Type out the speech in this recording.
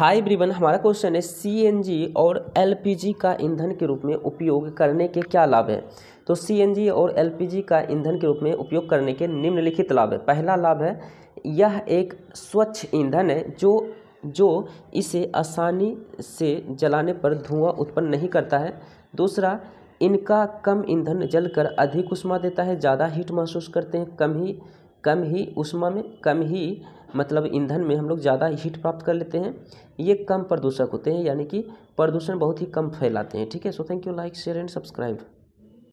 high ब्रिवन हमारा question है CNG और एलपीजी का ईंधन के रूप में उपयोग करने के क्या लाभ हैं तो सीएनजी और एलपीजी का ईंधन के रूप में उपयोग करने के निम्नलिखित लाभ है पहला लाभ है यह एक स्वच्छ ईंधन है जो जो इसे आसानी से जलाने पर धुआं उत्पन्न नहीं करता है दूसरा इनका कम ईंधन जलकर अधिक उष्मा देता है ज़्यादा हीट महसूस करते हैं कम ही कम ही उष्मा में कम ही मतलब ईंधन में हम लोग ज़्यादा हीट प्राप्त कर लेते हैं ये कम प्रदूषक होते हैं यानी कि प्रदूषण बहुत ही कम फैलाते हैं ठीक है so thank you like share and subscribe